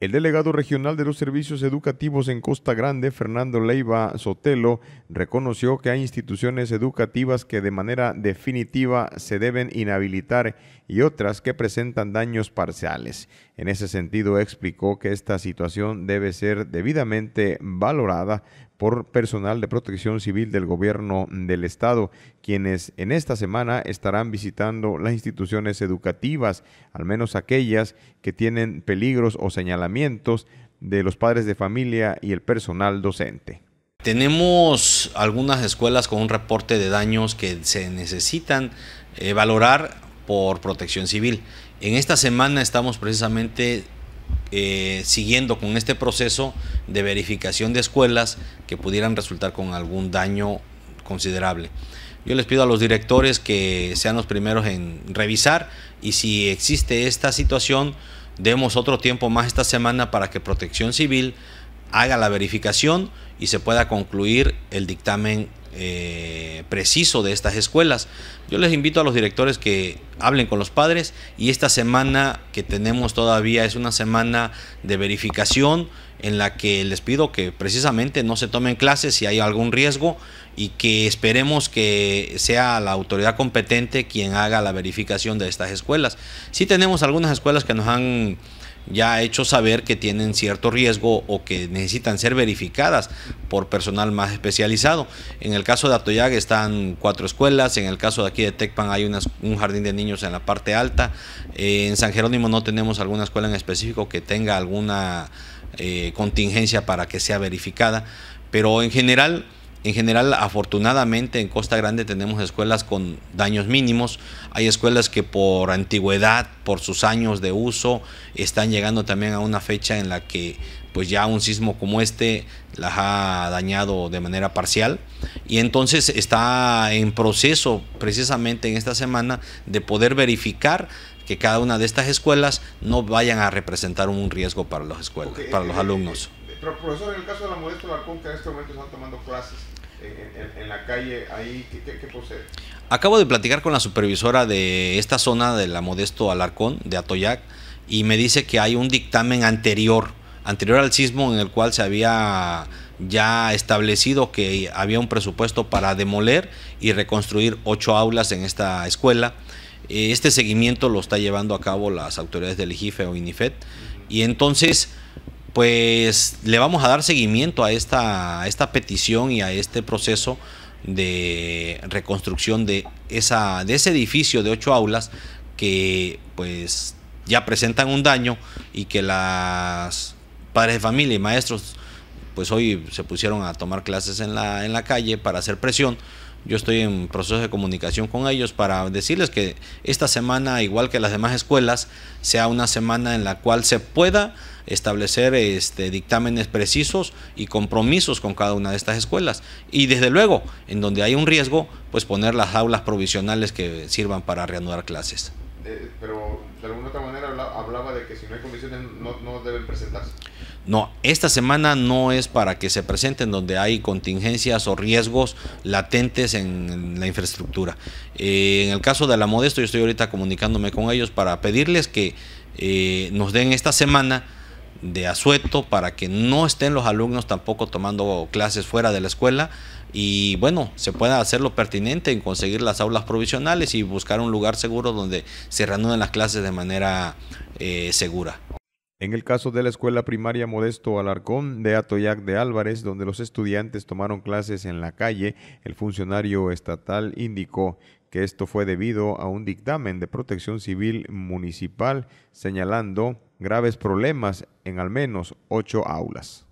El delegado regional de los servicios educativos en Costa Grande, Fernando Leiva Sotelo, reconoció que hay instituciones educativas que de manera definitiva se deben inhabilitar y otras que presentan daños parciales. En ese sentido, explicó que esta situación debe ser debidamente valorada por personal de protección civil del gobierno del estado, quienes en esta semana estarán visitando las instituciones educativas, al menos aquellas que tienen peligros o señalamientos de los padres de familia y el personal docente. Tenemos algunas escuelas con un reporte de daños que se necesitan eh, valorar por protección civil. En esta semana estamos precisamente eh, siguiendo con este proceso de verificación de escuelas que pudieran resultar con algún daño considerable. Yo les pido a los directores que sean los primeros en revisar y si existe esta situación, demos otro tiempo más esta semana para que Protección Civil haga la verificación y se pueda concluir el dictamen eh, preciso de estas escuelas. Yo les invito a los directores que hablen con los padres y esta semana que tenemos todavía es una semana de verificación en la que les pido que precisamente no se tomen clases si hay algún riesgo y que esperemos que sea la autoridad competente quien haga la verificación de estas escuelas. si tenemos algunas escuelas que nos han ya ha hecho saber que tienen cierto riesgo o que necesitan ser verificadas por personal más especializado. En el caso de Atoyag están cuatro escuelas, en el caso de aquí de Tecpan hay un jardín de niños en la parte alta, eh, en San Jerónimo no tenemos alguna escuela en específico que tenga alguna eh, contingencia para que sea verificada, pero en general en general, afortunadamente en Costa Grande tenemos escuelas con daños mínimos. Hay escuelas que por antigüedad, por sus años de uso, están llegando también a una fecha en la que pues ya un sismo como este las ha dañado de manera parcial. Y entonces está en proceso precisamente en esta semana de poder verificar que cada una de estas escuelas no vayan a representar un riesgo para las escuelas, para los eh, alumnos pero profesor, en el caso de la Modesto Alarcón, que en este momento están tomando clases en, la calle, ¿qué, qué, Acabo de platicar con la supervisora de esta zona de la Modesto Alarcón, de Atoyac, y me dice que hay un dictamen anterior, anterior al sismo, en el cual se había ya establecido que había un presupuesto para demoler y reconstruir ocho aulas en esta escuela. Este seguimiento lo está llevando a cabo las autoridades del IGIFE o Inifet Y entonces pues le vamos a dar seguimiento a esta, esta petición y a este proceso de reconstrucción de, esa, de ese edificio de ocho aulas que pues ya presentan un daño y que las padres de familia y maestros pues hoy se pusieron a tomar clases en la, en la calle para hacer presión yo estoy en proceso de comunicación con ellos para decirles que esta semana, igual que las demás escuelas, sea una semana en la cual se pueda establecer este, dictámenes precisos y compromisos con cada una de estas escuelas. Y desde luego, en donde hay un riesgo, pues poner las aulas provisionales que sirvan para reanudar clases. Eh, pero de alguna otra manera hablaba de que si no hay comisiones no deben presentarse. No, esta semana no es para que se presenten donde hay contingencias o riesgos latentes en la infraestructura. Eh, en el caso de la Modesto, yo estoy ahorita comunicándome con ellos para pedirles que eh, nos den esta semana de asueto para que no estén los alumnos tampoco tomando clases fuera de la escuela y bueno, se pueda hacer lo pertinente en conseguir las aulas provisionales y buscar un lugar seguro donde se reanuden las clases de manera eh, segura. En el caso de la escuela primaria Modesto Alarcón de Atoyac de Álvarez, donde los estudiantes tomaron clases en la calle, el funcionario estatal indicó que esto fue debido a un dictamen de protección civil municipal señalando graves problemas en al menos ocho aulas.